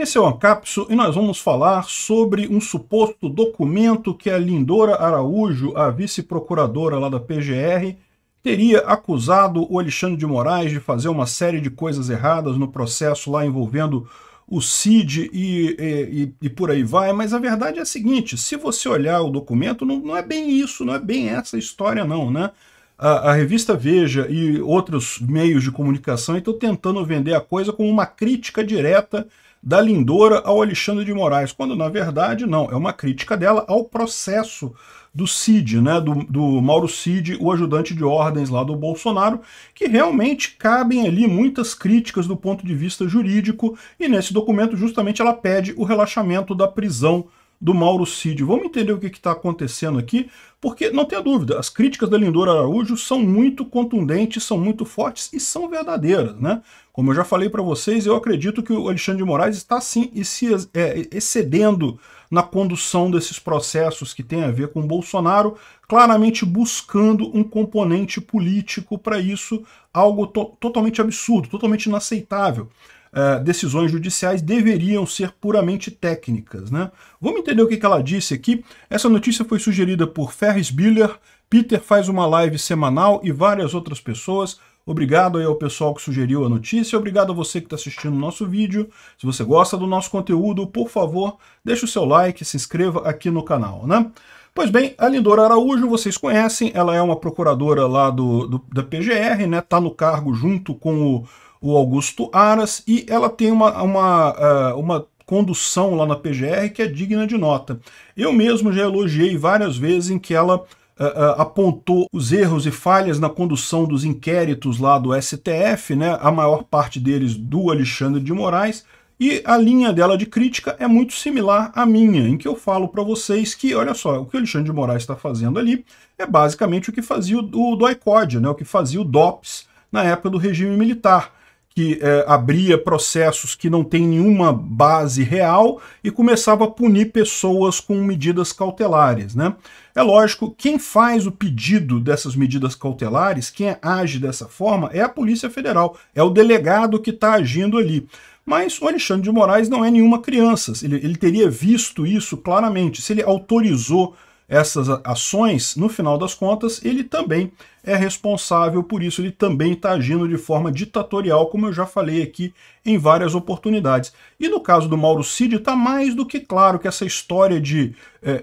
Esse é o Ancapso e nós vamos falar sobre um suposto documento que a Lindora Araújo, a vice-procuradora lá da PGR, teria acusado o Alexandre de Moraes de fazer uma série de coisas erradas no processo lá envolvendo o CID e, e, e por aí vai, mas a verdade é a seguinte, se você olhar o documento, não, não é bem isso, não é bem essa história não, né? A, a, revista Veja e outros meios de comunicação estão tentando vender a coisa como uma crítica direta da Lindora ao Alexandre de Moraes, quando na verdade não, é uma crítica dela ao processo do Cid, né, do, do Mauro Cid, o ajudante de ordens lá do Bolsonaro, que realmente cabem ali muitas críticas do ponto de vista jurídico, e nesse documento justamente ela pede o relaxamento da prisão do Mauro Cid. Vamos entender o que está acontecendo aqui, porque não tenha dúvida, as críticas da Lindora Araújo são muito contundentes, são muito fortes e são verdadeiras. Né? Como eu já falei para vocês, eu acredito que o Alexandre de Moraes está sim e se é, excedendo na condução desses processos que tem a ver com Bolsonaro, claramente buscando um componente político para isso, algo to totalmente absurdo, totalmente inaceitável. Eh, decisões judiciais deveriam ser puramente técnicas. Né? Vamos entender o que, que ela disse aqui. Essa notícia foi sugerida por Ferris Biller, Peter faz uma live semanal e várias outras pessoas. Obrigado aí ao pessoal que sugeriu a notícia, obrigado a você que está assistindo o nosso vídeo. Se você gosta do nosso conteúdo, por favor, deixe o seu like, se inscreva aqui no canal, né? Pois bem, a Lindora Araújo, vocês conhecem, ela é uma procuradora lá do, do da PGR, né? Tá no cargo junto com o o Augusto Aras, e ela tem uma, uma, eh, uma condução lá na PGR que é digna de nota. Eu mesmo já elogiei várias vezes em que ela eh, eh, apontou os erros e falhas na condução dos inquéritos lá do STF, né, a maior parte deles do Alexandre de Moraes, e a linha dela de crítica é muito similar à minha, em que eu falo para vocês que, olha só, o que o Alexandre de Moraes está fazendo ali é basicamente o que fazia o, o DOICOD, né, o que fazia o DOPS na época do regime militar que é, abria processos que não tem nenhuma base real e começava a punir pessoas com medidas cautelares. Né? É lógico, quem faz o pedido dessas medidas cautelares, quem age dessa forma, é a Polícia Federal, é o delegado que está agindo ali. Mas o Alexandre de Moraes não é nenhuma criança, ele, ele teria visto isso claramente. Se ele autorizou essas ações, no final das contas, ele também é responsável por isso, ele também está agindo de forma ditatorial, como eu já falei aqui em várias oportunidades. E no caso do Mauro Cid, está mais do que claro que essa história de é, é,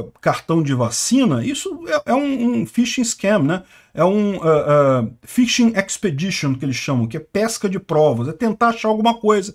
é, cartão de vacina, isso é, é um, um, phishing scam, né? É um uh, uh, phishing expedition que eles chamam, que é pesca de provas, é tentar achar alguma coisa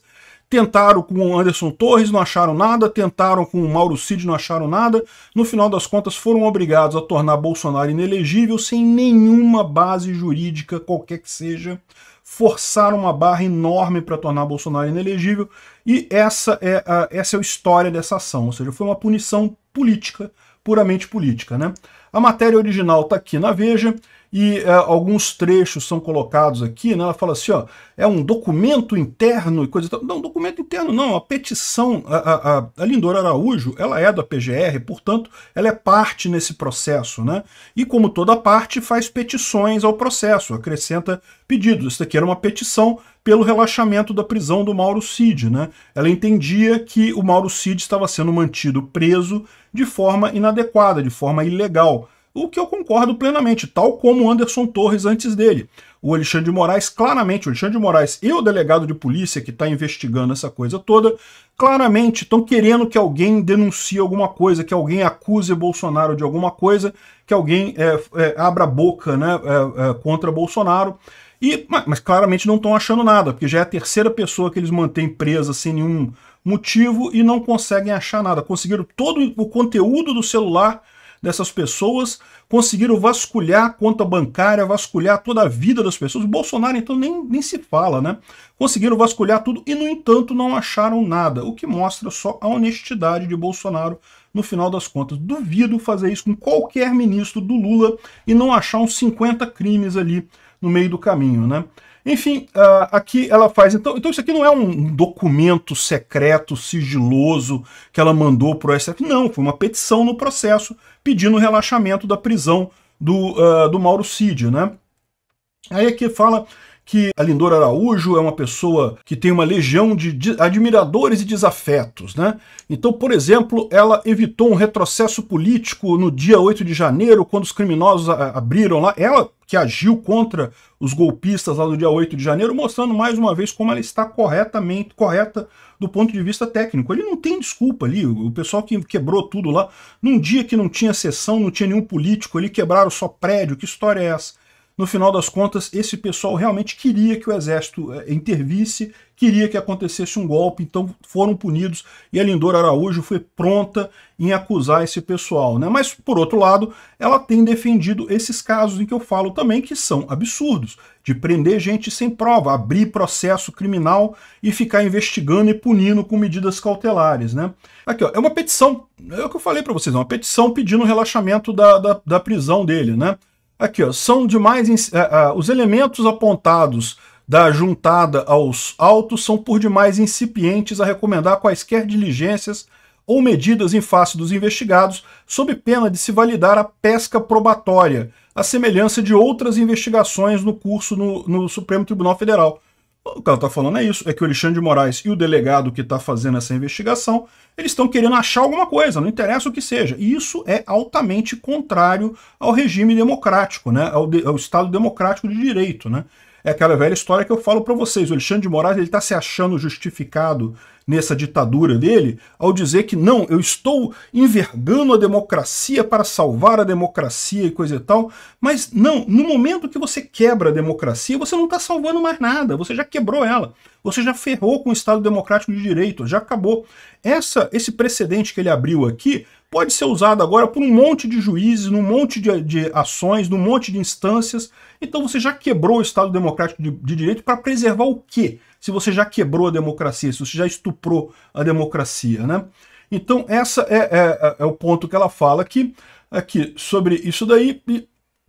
Tentaram com o Anderson Torres, não acharam nada. Tentaram com o Mauro Cid, não acharam nada. No final das contas, foram obrigados a tornar Bolsonaro inelegível sem nenhuma base jurídica, qualquer que seja. Forçaram uma barra enorme para tornar Bolsonaro inelegível. E essa é, a, essa é a história dessa ação. Ou seja, foi uma punição política, puramente política. Né? A matéria original está aqui na Veja e é, alguns trechos são colocados aqui, né? Ela fala assim, ó, é um documento interno e coisa e tal. Não, documento interno não, a petição, a, a, a Lindora Araújo, ela é da PGR, portanto, ela é parte nesse processo, né? E como toda parte, faz petições ao processo, acrescenta pedidos. Isso daqui era uma petição pelo relaxamento da prisão do Mauro Cid. Né? Ela entendia que o Mauro Cid estava sendo mantido preso de forma inadequada, de forma ilegal. O que eu concordo plenamente, tal como Anderson Torres antes dele. O Alexandre de Moraes, claramente, o Alexandre de Moraes e o delegado de polícia que está investigando essa coisa toda, claramente estão querendo que alguém denuncie alguma coisa, que alguém acuse Bolsonaro de alguma coisa, que alguém é, é, abra boca né, é, é contra Bolsonaro. E, mas claramente não estão achando nada, porque já é a terceira pessoa que eles mantêm presa sem nenhum motivo e não conseguem achar nada. Conseguiram todo o conteúdo do celular dessas pessoas, conseguiram vasculhar a conta bancária, vasculhar toda a vida das pessoas. O Bolsonaro, então, nem, nem se fala, né? Conseguiram vasculhar tudo e, no entanto, não acharam nada, o que mostra só a honestidade de Bolsonaro no final das contas. Duvido fazer isso com qualquer ministro do Lula e não achar uns 50 crimes ali no meio do caminho, né? Enfim, ah, aqui ela faz. Então, então, isso aqui não é um documento secreto, sigiloso, que ela mandou para o STF. Não, foi uma petição no processo pedindo o relaxamento da prisão do, uh, do Mauro Cid, né? Aí aqui fala que a Lindor Araújo é uma pessoa que tem uma legião de admiradores e desafetos, né? Então, por exemplo, ela evitou um retrocesso político no dia 8 de janeiro, quando os criminosos abriram lá. Ela que agiu contra os golpistas lá no dia 8 de janeiro, mostrando mais uma vez como ela está corretamente correta do ponto de vista técnico. Ele não tem desculpa ali, o pessoal que quebrou tudo lá, num dia que não tinha sessão, não tinha nenhum político, ali quebraram só prédio, que história é essa? no final das contas, esse pessoal realmente queria que o exército eh, intervisse, queria que acontecesse um golpe, então foram punidos e a Lindora Araújo foi pronta em acusar esse pessoal. Né? Mas, por outro lado, ela tem defendido esses casos em que eu falo também que são absurdos, de prender gente sem prova, abrir processo criminal e ficar investigando e punindo com medidas cautelares. Né? Aqui, ó, é uma petição, é o que eu falei para vocês, é uma petição pedindo o relaxamento da, da, da prisão dele, né? Aqui, ó, são demais. Uh, uh, os elementos apontados da juntada aos autos são por demais incipientes a recomendar quaisquer diligências ou medidas em face dos investigados, sob pena de se validar a pesca probatória, a semelhança de outras investigações no curso no, no Supremo Tribunal Federal. O que ela está falando é isso, é que o Alexandre de Moraes e o delegado que está fazendo essa investigação, eles estão querendo achar alguma coisa, não interessa o que seja. E isso é altamente contrário ao regime democrático, né? ao, de, ao Estado democrático de direito. Né? É aquela velha história que eu falo para vocês, o Alexandre de Moraes está se achando justificado nessa ditadura dele ao dizer que não, eu estou envergando a democracia para salvar a democracia e coisa e tal. Mas não, no momento que você quebra a democracia, você não está salvando mais nada, você já quebrou ela. Você já ferrou com o Estado Democrático de Direito, já acabou. Essa, esse precedente que ele abriu aqui pode ser usado agora por um monte de juízes, num monte de, de ações, num monte de instâncias. Então você já quebrou o Estado Democrático de, de Direito para preservar o quê? Se você já quebrou a democracia, se você já estuprou a democracia, né? Então essa é, é, é, é o ponto que ela fala aqui, aqui sobre isso daí.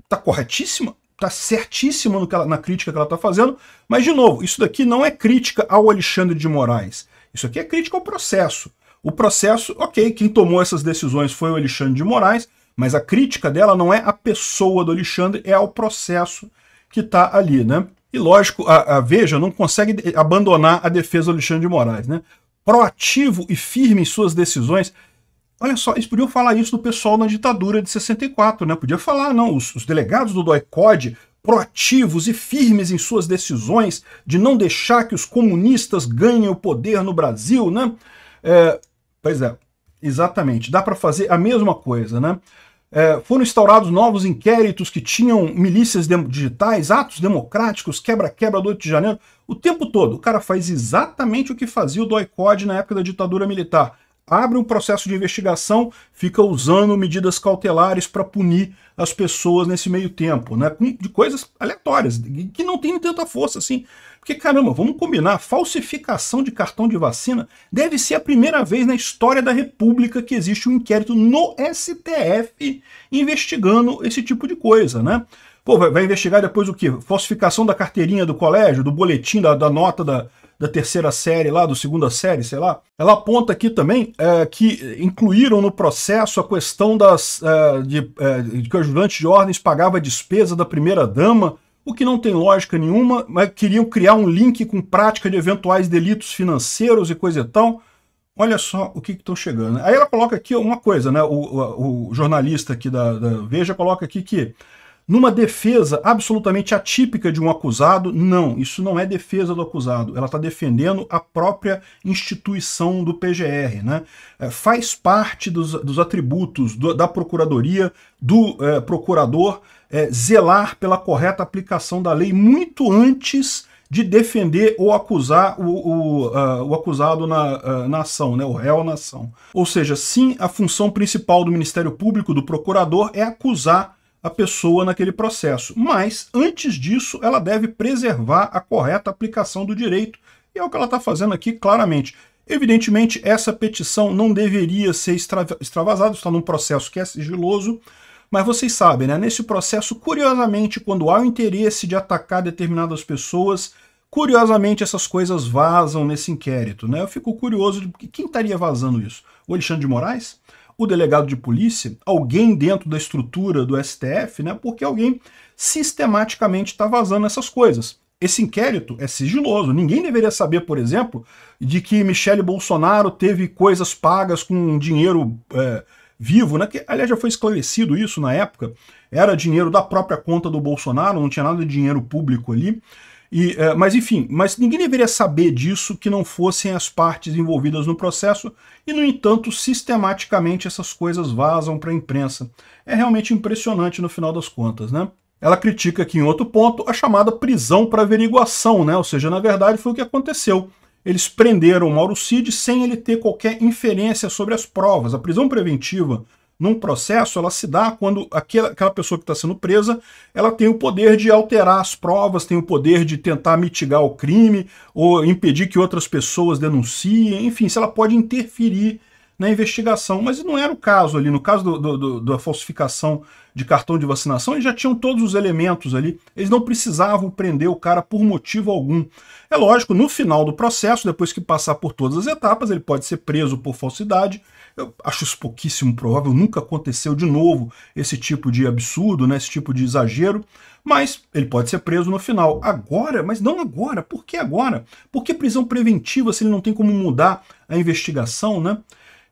Está corretíssima, está certíssima na crítica que ela está fazendo, mas de novo, isso daqui não é crítica ao Alexandre de Moraes. Isso aqui é crítica ao processo. O processo, ok, quem tomou essas decisões foi o Alexandre de Moraes, mas a crítica dela não é a pessoa do Alexandre, é ao processo que está ali, né? E lógico, a, a, Veja não consegue abandonar a defesa do Alexandre de Moraes, né? Proativo e firme em suas decisões. Olha só, eles podiam falar isso do pessoal na ditadura de 64, né? Podia falar, não, os, os delegados do doi proativos e firmes em suas decisões de não deixar que os comunistas ganhem o poder no Brasil, né? É, Pois é, exatamente. Dá para fazer a mesma coisa, né? É, foram instaurados novos inquéritos que tinham milícias digitais, atos democráticos, quebra-quebra do 8 de janeiro. O tempo todo, o cara faz exatamente o que fazia o DOI-COD na época da ditadura militar. Abre um processo de investigação, fica usando medidas cautelares para punir as pessoas nesse meio tempo, né? De coisas aleatórias, que não tem tanta força assim. Porque, caramba, vamos combinar, falsificação de cartão de vacina deve ser a primeira vez na história da República que existe um inquérito no STF investigando esse tipo de coisa, né? Pô, vai, vai investigar depois o quê? Falsificação da carteirinha do colégio, do boletim, da, da nota da, da terceira série lá, do segunda série, sei lá. Ela aponta aqui também é, que incluíram no processo a questão das, é, de, é, de que o ajudante de ordens pagava a despesa da primeira-dama o que não tem lógica nenhuma, mas queriam criar um link com prática de eventuais delitos financeiros e coisa e tal. Olha só o que estão chegando. Né? Aí ela coloca aqui uma coisa, né? O, o, o jornalista aqui da, da Veja coloca aqui que numa defesa absolutamente atípica de um acusado, não, isso não é defesa do acusado, ela está defendendo a própria instituição do PGR. Né? É, faz parte dos, dos atributos do, da procuradoria, do é, procurador, é, zelar pela correta aplicação da lei muito antes de defender ou acusar o, o, uh, o acusado na, uh, na ação, né, o réu na ação. Ou seja, sim, a função principal do Ministério Público, do procurador, é acusar a pessoa naquele processo. Mas, antes disso, ela deve preservar a correta aplicação do direito. E é o que ela está fazendo aqui claramente. Evidentemente, essa petição não deveria ser extra extravasada, está num processo que é sigiloso, mas vocês sabem, né? Nesse processo, curiosamente, quando há o interesse de atacar determinadas pessoas, curiosamente essas coisas vazam nesse inquérito, né? Eu fico curioso de quem estaria vazando isso? O Alexandre de Moraes? o delegado de polícia, alguém dentro da estrutura do STF, né, porque alguém sistematicamente está vazando essas coisas. Esse inquérito é sigiloso. Ninguém deveria saber, por exemplo, de que Michele Bolsonaro teve coisas pagas com dinheiro é, vivo, né? Que, aliás, já foi esclarecido isso na época. Era dinheiro da própria conta do Bolsonaro, não tinha nada de dinheiro público ali. E, é, mas enfim, mas ninguém deveria saber disso que não fossem as partes envolvidas no processo, e no entanto, sistematicamente essas coisas vazam para a imprensa. É realmente impressionante no final das contas, né? Ela critica aqui em outro ponto a chamada prisão para averiguação, né? Ou seja, na verdade foi o que aconteceu. Eles prenderam o Mauro Cid sem ele ter qualquer inferência sobre as provas. A prisão preventiva num processo, ela se dá quando aquela, pessoa que está sendo presa, ela tem o poder de alterar as provas, tem o poder de tentar mitigar o crime ou impedir que outras pessoas denunciem, enfim, se ela pode interferir na investigação. Mas não era o caso ali. No caso do, do, do, da falsificação de cartão de vacinação, eles já tinham todos os elementos ali. Eles não precisavam prender o cara por motivo algum. É lógico, no final do processo, depois que passar por todas as etapas, ele pode ser preso por falsidade. Eu acho isso pouquíssimo provável, nunca aconteceu de novo esse tipo de absurdo, né, esse tipo de exagero, mas ele pode ser preso no final. Agora, mas não agora, por que agora? Por que prisão preventiva se ele não tem como mudar a investigação, né?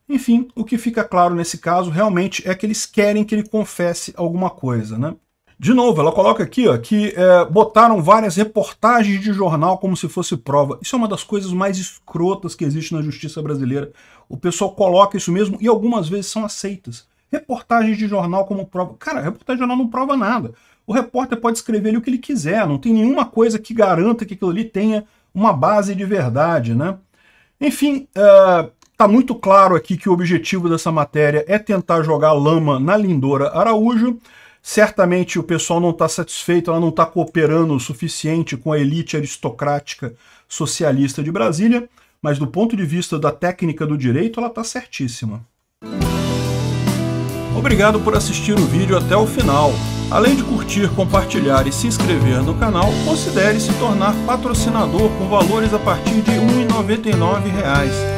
Enfim, o que fica claro nesse caso realmente é que eles querem que ele confesse alguma coisa, né? De novo, ela coloca aqui ó, que é, botaram várias reportagens de jornal como se fosse prova. Isso é uma das coisas mais escrotas que existe na justiça brasileira. O pessoal coloca isso mesmo e algumas vezes são aceitas. Reportagens de jornal como prova. Cara, reportagem de jornal não prova nada. O repórter pode escrever ali o que ele quiser, não tem nenhuma coisa que garanta que aquilo ali tenha uma base de verdade, né? Enfim, uh, Tá muito claro aqui que o objetivo dessa matéria é tentar jogar lama na Lindora Araújo. Certamente o pessoal não está satisfeito, ela não está cooperando o suficiente com a elite aristocrática socialista de Brasília, mas do ponto de vista da técnica do direito, ela está certíssima. Obrigado por assistir o vídeo até o final. Além de curtir, compartilhar e se inscrever no canal, considere se tornar patrocinador com valores a partir de R$ 1,99